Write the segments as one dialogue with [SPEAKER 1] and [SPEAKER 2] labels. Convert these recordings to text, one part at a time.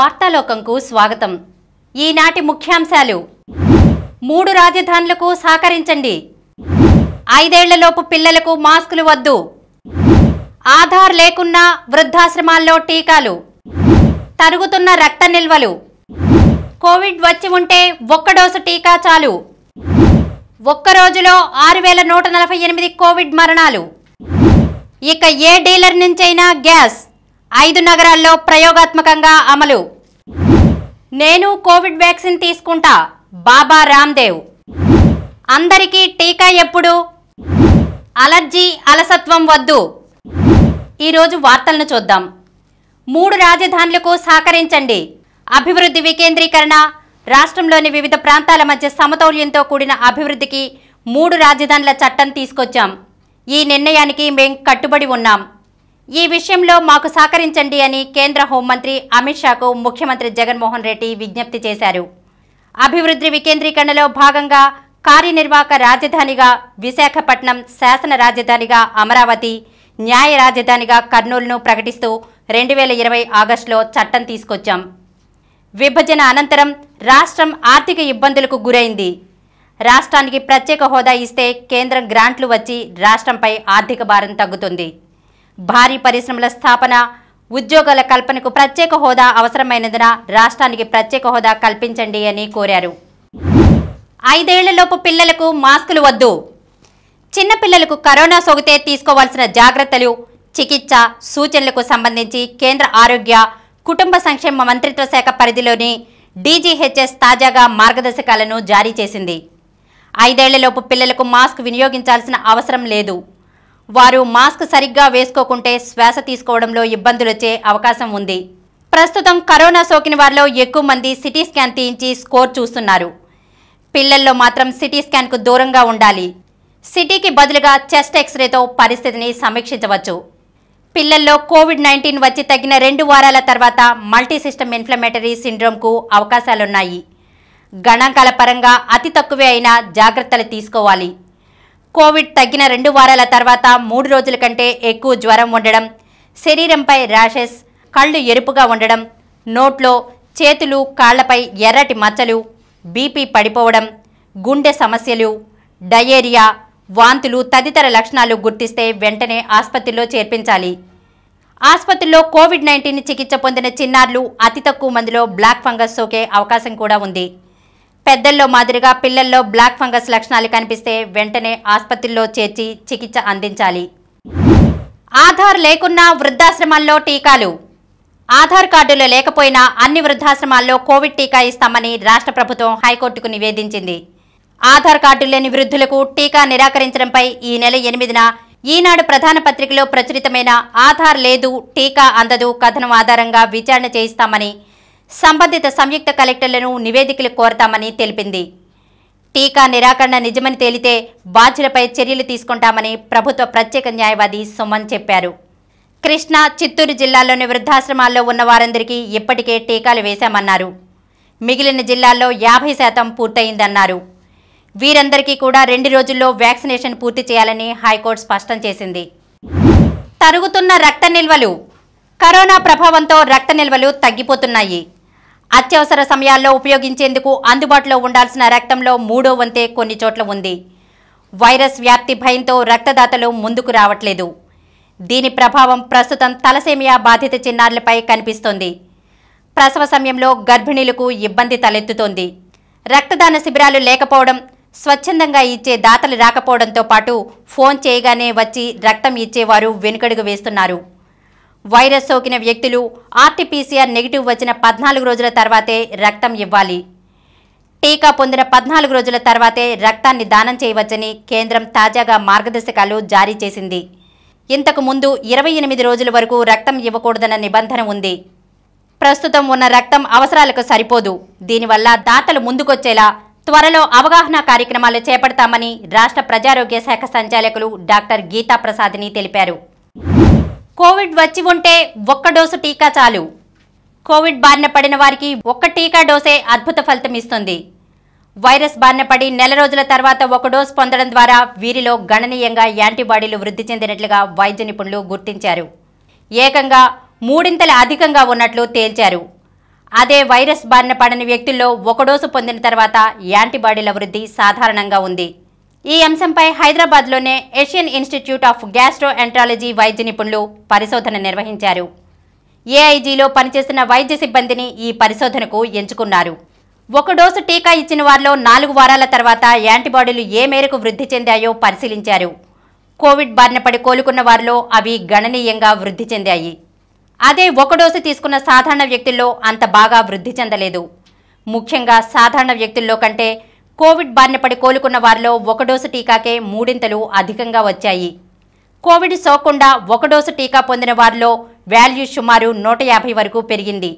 [SPEAKER 1] వార్తాలోకంకు స్వాగతం ఈనాటి ముఖ్యాంశాలు మూడు రాజధానులకు సహకరించండి ఐదేళ్లలోపు పిల్లలకు మాస్కులు వద్దు ఆధార్ లేకున్నా వృద్ధాశ్రమాల్లో టీకాలు తరుగుతున్న రక్త నిల్వలు కోవిడ్ వచ్చి ఉంటే ఒక్క డోసు టీకా చాలు ఒక్కరోజులో ఆరు వేల నూట నలభై ఎనిమిది కోవిడ్ మరణాలు ఇక ఏ డీలర్ నుంచైనా గ్యాస్ ఐదు నగరాల్లో ప్రయోగాత్మకంగా అమలు నేను కోవిడ్ వ్యాక్సిన్ తీసుకుంటా బాబా రామ్దేవ్ అందరికీ టీకా ఎప్పుడు అలర్జీ అలసత్వం వద్దు ఈరోజు వార్తలను చూద్దాం మూడు రాజధానులకు సహకరించండి అభివృద్ధి వికేంద్రీకరణ రాష్ట్రంలోని వివిధ ప్రాంతాల మధ్య సమతౌల్యంతో కూడిన అభివృద్ధికి మూడు రాజధానుల చట్టం తీసుకొచ్చాం ఈ నిర్ణయానికి మేం కట్టుబడి ఉన్నాం ఈ విషయంలో మాకు సహకరించండి అని కేంద్ర హోంమంత్రి అమిత్ షాకు ముఖ్యమంత్రి జగన్మోహన్ రెడ్డి విజ్ఞప్తి చేశారు అభివృద్ధి వికేంద్రీకరణలో భాగంగా కార్యనిర్వాహక రాజధానిగా విశాఖపట్నం శాసన రాజధానిగా అమరావతి న్యాయ రాజధానిగా కర్నూలును ప్రకటిస్తూ రెండు వేల ఇరవై ఆగస్టులో చట్టం తీసుకొచ్చాం విభజన అనంతరం రాష్ట్రం ఆర్థిక ఇబ్బందులకు గురైంది రాష్ట్రానికి ప్రత్యేక హోదా ఇస్తే కేంద్రం గ్రాంట్లు వచ్చి రాష్ట్రంపై ఆర్థిక భారం తగ్గుతుంది భారీ పరిశ్రమల స్థాపన ఉద్యోగాల కల్పనకు ప్రత్యేక హోదా అవసరమైనందున రాష్ట్రానికి ప్రత్యేక హోదా కల్పించండి అని కోరారు ఐదేళ్లలోపు పిల్లలకు మాస్కులు వద్దు చిన్నపిల్లలకు కరోనా సోకితే తీసుకోవాల్సిన జాగ్రత్తలు చికిత్స సూచనలకు సంబంధించి కేంద్ర ఆరోగ్య కుటుంబ సంక్షేమ మంత్రిత్వ శాఖ పరిధిలోని డీజీహెచ్ఎస్ తాజాగా మార్గదర్శకాలను జారీ చేసింది ఐదేళ్లలోపు పిల్లలకు మాస్క్ వినియోగించాల్సిన అవసరం లేదు వారు మాస్క్ సరిగ్గా వేసుకోకుంటే శ్వాస తీసుకోవడంలో ఇబ్బందులొచ్చే అవకాశం ఉంది ప్రస్తుతం కరోనా సోకిన వారిలో ఎక్కువ మంది సిటీ స్కాన్ తీయించి స్కోర్ చూస్తున్నారు పిల్లల్లో మాత్రం సిటీ స్కాన్కు దూరంగా ఉండాలి సిటీకి బదులుగా చెస్ట్ ఎక్స్రేతో పరిస్థితిని సమీక్షించవచ్చు పిల్లల్లో కోవిడ్ నైన్టీన్ వచ్చి తగిన రెండు వారాల తర్వాత మల్టీ సిస్టమ్ ఇన్ఫ్లమేటరీ సిండ్రోమ్కు అవకాశాలున్నాయి గణాంకాల పరంగా అతి తక్కువే అయినా జాగ్రత్తలు తీసుకోవాలి కోవిడ్ తగ్గిన రెండు వారాల తర్వాత మూడు రోజుల కంటే ఎక్కువ జ్వరం ఉండడం శరీరంపై ర్యాషెస్ కళ్ళు ఎరుపుగా ఉండడం నోట్లో చేతులు కాళ్లపై ఎర్రటి మచ్చలు బీపీ పడిపోవడం గుండె సమస్యలు డయేరియా వాంతులు తదితర లక్షణాలు గుర్తిస్తే వెంటనే ఆసుపత్రిలో చేర్పించాలి ఆసుపత్రిలో కోవిడ్ నైన్టీన్ చికిత్స పొందిన చిన్నారులు అతి తక్కువ మందిలో బ్లాక్ ఫంగస్ సోకే అవకాశం కూడా ఉంది పెద్దల్లో మాదిరిగా పిల్లల్లో బ్లాక్ ఫంగస్ లక్షణాలు కనిపిస్తే వెంటనే ఆసుపత్రిలో చేర్చి చికిత్స అందించాలి ఆధార్ లేకున్నా వృద్ధాశ్రమాల్లో టీకాలు ఆధార్ కార్డులు లేకపోయినా అన్ని వృద్ధాశ్రమాల్లో కోవిడ్ టీకా ఇస్తామని రాష్ట్ర ప్రభుత్వం హైకోర్టుకు నివేదించింది ఆధార్ కార్డు లేని వృద్ధులకు టీకా నిరాకరించడంపై ఈ నెల ఎనిమిదిన ఈనాడు ప్రధాన పత్రికలో ప్రచురితమైన ఆధార్ లేదు టీకా అందదు కథనం ఆధారంగా విచారణ చేయిస్తామని సంబంధిత సంయుక్త కలెక్టర్లను నివేదికలు కోరతామని తెలిపింది టీకా నిరాకరణ నిజమని తేలితే బాధ్యులపై చర్యలు తీసుకుంటామని ప్రభుత్వ ప్రత్యేక న్యాయవాది సుమన్ చెప్పారు కృష్ణా చిత్తూరు జిల్లాల్లోని వృద్ధాశ్రమాల్లో ఉన్న వారందరికీ ఇప్పటికే టీకాలు వేశామన్నారు మిగిలిన జిల్లాల్లో యాభై శాతం పూర్తయిందన్నారు వీరందరికీ కూడా రెండు రోజుల్లో వ్యాక్సినేషన్ పూర్తి చేయాలని హైకోర్టు స్పష్టం చేసింది తరుగుతున్న రక్త నిల్వలు కరోనా ప్రభావంతో రక్త నిల్వలు తగ్గిపోతున్నాయి అత్యవసర సమయాల్లో ఉపయోగించేందుకు అందుబాటులో ఉండాల్సిన రక్తంలో మూడో వంతే కొన్ని చోట్ల ఉంది వైరస్ వ్యాప్తి భయంతో రక్తదాతలు ముందుకు రావట్లేదు దీని ప్రభావం ప్రస్తుతం తలసేమియా బాధిత చిన్నారులపై కనిపిస్తోంది ప్రసవ సమయంలో గర్భిణీలకు ఇబ్బంది తలెత్తుతోంది రక్తదాన శిబిరాలు లేకపోవడం స్వచ్ఛందంగా ఇచ్చే దాతలు రాకపోవడంతో పాటు ఫోన్ చేయగానే వచ్చి రక్తం ఇచ్చేవారు వెనుకడుగు వేస్తున్నారు వైరస్ సోకిన వ్యక్తులు ఆర్టీపీసీఆర్ నెగిటివ్ వచ్చిన పద్నాలుగు రోజుల తర్వాతే రక్తం ఇవ్వాలి టీకా పొందిన పద్నాలుగు రోజుల తర్వాతే రక్తాన్ని దానం చేయవచ్చని కేంద్రం తాజాగా మార్గదర్శకాలు జారీ చేసింది ఇంతకు ముందు ఇరవై ఎనిమిది రోజుల వరకు రక్తం ఇవ్వకూడదన్న నిబంధన ఉంది ప్రస్తుతం ఉన్న రక్తం అవసరాలకు సరిపోదు దీనివల్ల దాతలు ముందుకొచ్చేలా త్వరలో అవగాహన కార్యక్రమాలు చేపడతామని రాష్ట్ర ప్రజారోగ్య శాఖ సంచాలకులు డాక్టర్ గీతా ప్రసాద్ని తెలిపారు కోవిడ్ వచ్చి ఉంటే ఒక్క డోసు టీకా చాలు కోవిడ్ బారిన పడిన వారికి ఒక్క టీకా డోసే అద్భుత ఫలితం ఇస్తుంది వైరస్ బారిన పడి నెల రోజుల తర్వాత ఒక డోసు పొందడం ద్వారా వీరిలో గణనీయంగా యాంటీబాడీలు వృద్ధి చెందినట్లుగా వైద్య నిపుణులు గుర్తించారు ఏకంగా మూడింతల అధికంగా ఉన్నట్లు తేల్చారు అదే వైరస్ బారిన పడని వ్యక్తుల్లో ఒక డోసు పొందిన తర్వాత యాంటీబాడీల వృద్ధి సాధారణంగా ఉంది ఈ అంశంపై హైదరాబాద్లోనే Asian Institute of Gastroenterology వైద్య నిపుణులు పరిశోధన నిర్వహించారు ఏఐజీలో పనిచేసిన వైద్య సిబ్బందిని ఈ పరిశోధనకు ఎంచుకున్నారు ఒక డోసు టీకా ఇచ్చిన వారిలో నాలుగు వారాల తర్వాత యాంటీబాడీలు ఏ మేరకు వృద్ధి చెందాయో పరిశీలించారు కోవిడ్ బారిన పడి కోలుకున్న వారిలో అవి గణనీయంగా వృద్ధి చెందాయి అదే ఒక డోసు తీసుకున్న సాధారణ వ్యక్తుల్లో అంత బాగా వృద్ధి చెందలేదు ముఖ్యంగా సాధారణ వ్యక్తుల్లో కంటే కోవిడ్ బారినపడి కోలుకున్న వారిలో ఒక డోసు టీకాకే మూడింతలు అధికంగా వచ్చాయి కోవిడ్ సోకుండా ఒక డోసు టీకా పొందిన వారిలో వాల్యూ సుమారు నూట యాభై వరకు పెరిగింది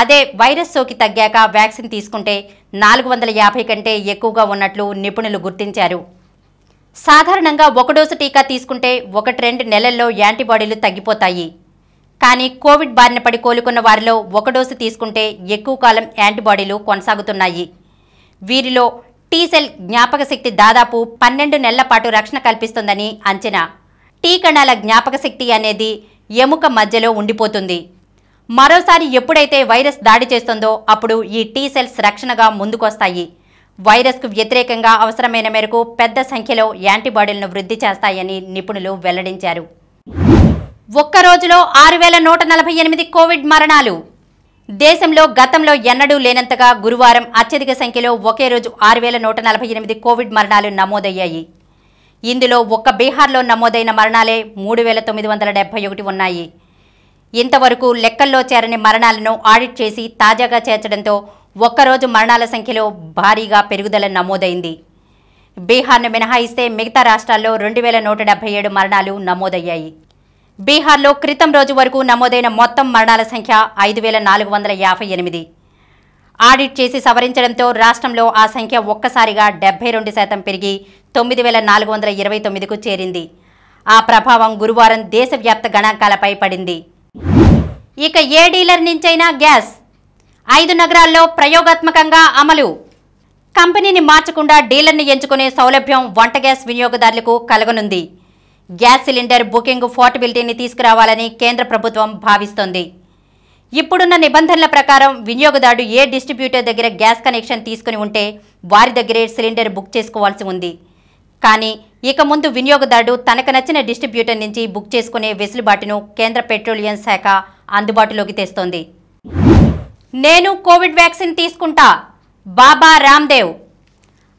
[SPEAKER 1] అదే వైరస్ సోకి తగ్గాక వ్యాక్సిన్ తీసుకుంటే నాలుగు వందల యాభై కంటే ఎక్కువగా ఉన్నట్లు నిపుణులు గుర్తించారు సాధారణంగా ఒక డోసు టీకా తీసుకుంటే ఒకటి రెండు నెలల్లో యాంటీబాడీలు తగ్గిపోతాయి కానీ కోవిడ్ బారిన పడి కోలుకున్న వారిలో ఒక డోసు తీసుకుంటే ఎక్కువ కాలం యాంటీబాడీలు కొనసాగుతున్నాయి వీరిలో టీసెల్ జ్ఞాపక శక్తి దాదాపు పన్నెండు నెలల పాటు రక్షణ కల్పిస్తుందని అంచనా టీ కణాల జ్ఞాపక శక్తి అనేది ఎముక మధ్యలో ఉండిపోతుంది మరోసారి ఎప్పుడైతే వైరస్ దాడి చేస్తుందో అప్పుడు ఈ టీ సెల్స్ రక్షణగా ముందుకొస్తాయి వైరస్కు వ్యతిరేకంగా అవసరమైన మేరకు పెద్ద సంఖ్యలో యాంటీబాడీలను వృద్ధి చేస్తాయని నిపుణులు వెల్లడించారు ఒక్క రోజులో ఆరు వేల నూట నలభై ఎనిమిది కోవిడ్ మరణాలు దేశంలో గతంలో ఎన్నడూ లేనంతగా గురువారం అత్యధిక సంఖ్యలో ఒకే రోజు ఆరు వేల నూట నలభై ఎనిమిది కోవిడ్ మరణాలు నమోదయ్యాయి ఇందులో ఒక్క బీహార్లో నమోదైన మరణాలే మూడు వేల తొమ్మిది వందల డెబ్బై ఒకటి ఉన్నాయి ఇంతవరకు లెక్కల్లో చేరని మరణాలను ఆడిట్ చేసి తాజాగా చేర్చడంతో ఒక్కరోజు మరణాల సంఖ్యలో భారీగా పెరుగుదల నమోదైంది బీహార్ను మినహాయిస్తే మిగతా రాష్ట్రాల్లో రెండు వేల నూట డెబ్బై ఏడు మరణాలు నమోదయ్యాయి బీహార్లో క్రితం రోజు వరకు నమోదైన మొత్తం మరణాల సంఖ్య ఐదు వేల నాలుగు వందల యాభై ఎనిమిది ఆడిట్ చేసి సవరించడంతో రాష్ట్రంలో ఆ సంఖ్య ఒక్కసారిగా డెబ్బై రెండు శాతం పెరిగి తొమ్మిది వేల నాలుగు వందల ఇరవై తొమ్మిదికు చేరింది ఆ ప్రభావం గురువారం దేశవ్యాప్త గణాంకాలపై పడింది ఇక ఏ డీలర్ నుంచైనా గ్యాస్ ఐదు నగరాల్లో ప్రయోగాత్మకంగా అమలు కంపెనీని మార్చకుండా డీలర్ని ఎంచుకునే సౌలభ్యం వంట గ్యాస్ వినియోగదారులకు కలగనుంది గ్యాస్ సిలిండర్ బుకింగ్ ఫోర్టబిలిటీని తీసుకురావాలని కేంద్ర ప్రభుత్వం భావిస్తోంది ఇప్పుడున్న నిబంధనల ప్రకారం వినియోగదారుడు ఏ డిస్ట్రిబ్యూటర్ దగ్గర గ్యాస్ కనెక్షన్ తీసుకుని ఉంటే వారి దగ్గరే సిలిండర్ బుక్ చేసుకోవాల్సి ఉంది కానీ ఇక ముందు వినియోగదారుడు తనకు నచ్చిన డిస్ట్రిబ్యూటర్ నుంచి బుక్ చేసుకునే వెసులుబాటును కేంద్ర పెట్రోలియం శాఖ అందుబాటులోకి తెస్తోంది నేను కోవిడ్ వ్యాక్సిన్ తీసుకుంటా బాబా రామ్దేవ్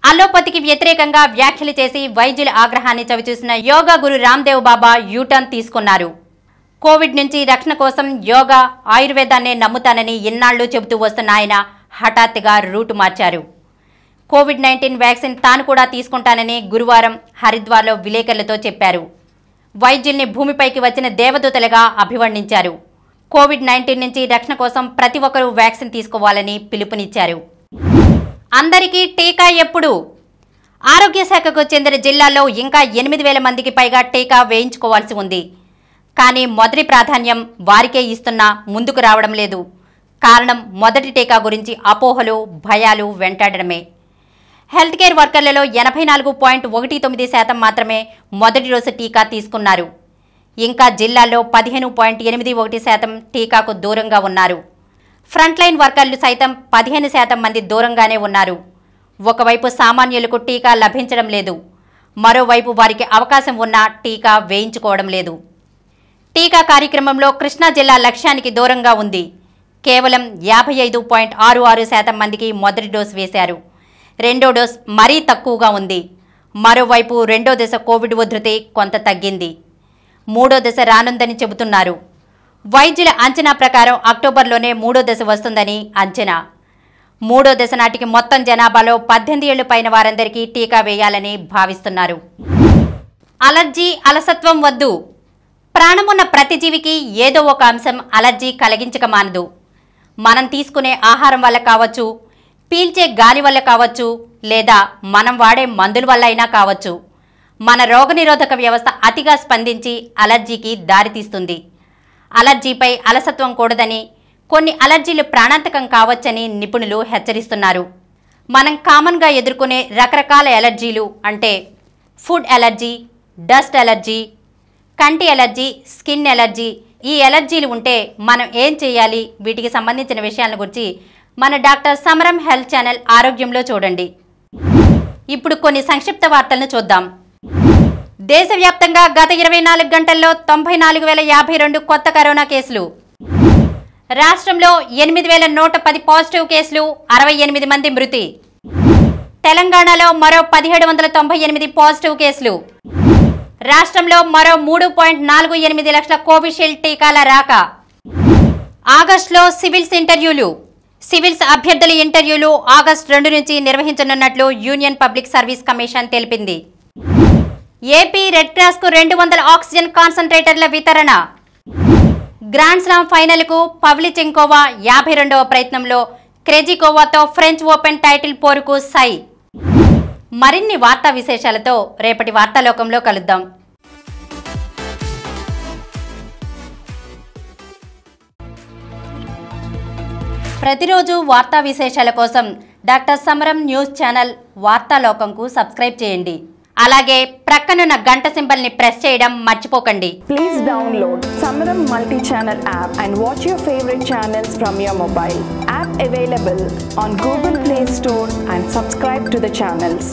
[SPEAKER 1] అలోపతికి వ్యతిరేకంగా వ్యాఖ్యలు చేసి వైద్యుల ఆగ్రహాన్ని చవిచూసిన యోగా గురు రామ్దేవ్ బాబా యూటర్న్ తీసుకున్నారు కోవిడ్ నుంచి రక్షణ కోసం యోగా ఆయుర్వేదాన్నే నమ్ముతానని ఇన్నాళ్లు చెబుతూ వస్తున్న ఆయన హఠాత్తుగా రూటు మార్చారు కోవిడ్ నైన్టీన్ వ్యాక్సిన్ తాను కూడా తీసుకుంటానని గురువారం హరిద్వార్లో విలేకరులతో చెప్పారు వైద్యుల్ని భూమిపైకి వచ్చిన దేవదూతలుగా అభివర్ణించారు కోవిడ్ నైన్టీన్ నుంచి రక్షణ కోసం ప్రతి ఒక్కరూ వ్యాక్సిన్ తీసుకోవాలని పిలుపునిచ్చారు అందరికీ టీకా ఎప్పుడు ఆరోగ్య శాఖకు చెందిన జిల్లాల్లో ఇంకా ఎనిమిది వేల మందికి పైగా టీకా వేయించుకోవాల్సి ఉంది కానీ మొదటి ప్రాధాన్యం వారికే ఇస్తున్నా ముందుకు రావడం లేదు కారణం మొదటి టీకా గురించి అపోహలు భయాలు వెంటాడడమే హెల్త్ కేర్ వర్కర్లలో ఎనభై నాలుగు పాయింట్ ఒకటి తొమ్మిది శాతం మాత్రమే మొదటి రోజు టీకా తీసుకున్నారు ఇంకా జిల్లాలో పదిహేను పాయింట్ ఎనిమిది ఒకటి శాతం టీకాకు దూరంగా ఉన్నారు ఫ్రంట్లైన్ వర్కర్లు సైతం పదిహేను శాతం మంది దూరంగానే ఉన్నారు ఒకవైపు సామాన్యులకు టీకా లభించడం లేదు మరోవైపు వారికి అవకాశం ఉన్నా టీకా వేయించుకోవడం లేదు టీకా కార్యక్రమంలో కృష్ణా జిల్లా లక్ష్యానికి దూరంగా ఉంది కేవలం యాభై ఐదు పాయింట్ ఆరు ఆరు శాతం మందికి మొదటి డోస్ వేశారు రెండో డోస్ మరీ తక్కువగా ఉంది మరోవైపు రెండో దశ కోవిడ్ ఉధృతి కొంత తగ్గింది మూడో దశ రానుందని చెబుతున్నారు వైద్యుల అంచనా ప్రకారం అక్టోబర్లోనే మూడో దశ వస్తుందని అంచనా మూడో దశ నాటికి మొత్తం జనాభాలో పద్దెనిమిది ఏళ్లు పైన వారందరికీ టీకా వేయాలని భావిస్తున్నారు అలర్జీ అలసత్వం వద్దు ప్రాణమున్న ప్రతి జీవికి ఏదో ఒక అంశం అలర్జీ కలిగించక మానదు మనం తీసుకునే ఆహారం వల్ల కావచ్చు పీల్చే గాలి వల్ల కావచ్చు లేదా మనం వాడే మందుల వల్ల అయినా కావచ్చు మన రోగనిరోధక వ్యవస్థ అతిగా స్పందించి అలర్జీకి దారితీస్తుంది అలర్జీపై అలసత్వం కూడదని కొన్ని అలర్జీలు ప్రాణాంతకం కావచ్చని నిపుణులు హెచ్చరిస్తున్నారు మనం కామన్గా ఎదుర్కొనే రకరకాల ఎలర్జీలు అంటే ఫుడ్ ఎలర్జీ డస్ట్ ఎలర్జీ కంటి ఎలర్జీ స్కిన్ ఎలర్జీ ఈ ఎలర్జీలు ఉంటే మనం ఏం చేయాలి వీటికి సంబంధించిన విషయాల గురించి మన డాక్టర్ సమరం హెల్త్ ఛానల్ ఆరోగ్యంలో చూడండి ఇప్పుడు కొన్ని సంక్షిప్త వార్తలను చూద్దాం దేశవ్యాప్తంగా గత ఇరవై నాలుగు గంటల్లో తొంభై నాలుగు వేల యాభై రెండు కొత్త కరోనా కేసులు రాష్ట్రంలో ఎనిమిది వేల నూట పది పాజిటివ్ కేసులు అరవై ఎనిమిది మంది మృతి తెలంగాణలో మరో పదిహేడు వందల తొంభై ఎనిమిది పాజిటివ్ కేసులు రాష్ట్రంలో మరో మూడు పాయింట్ నాలుగు ఎనిమిది లక్షల కోవిషీల్డ్ టీకాల రాక ఆగస్టులో సివిల్స్ ఇంటర్వ్యూలు సివిల్స్ అభ్యర్థుల ఇంటర్వ్యూలు ఆగస్టు రెండు నుంచి నిర్వహించనున్నట్లు యూనియన్ పబ్లిక్ సర్వీస్ కమిషన్ తెలిపింది ఏపీ రెడ్ క్రాస్ కు రెండు వందల ఆక్సిజన్ కాన్సన్ట్రేటర్ల వితరణ గ్రాండ్ స్లామ్ ఫైనల్ కు పవ్లిచెంకోవా యాభై రెండవ ప్రయత్నంలో క్రెజికోవాతో ఫ్రెంచ్ ఓపెన్ టైటిల్ పోరుకు సై మరిన్ని వార్తా విశేషాలతో రేపటి వార్తాలోకంలో కలుద్దాం ప్రతిరోజు వార్తా విశేషాల కోసం డాక్టర్ సమరం న్యూస్ ఛానల్ వార్తాలోకంకు సబ్స్క్రైబ్ చేయండి అలాగే ప్రక్కనున్న గంట సింబల్ ని ప్రెస్ చేయడం మర్చిపోకండి please download Samaram multi channel app and watch your favourite channels from your mobile app available on Google Play Store and subscribe to the channels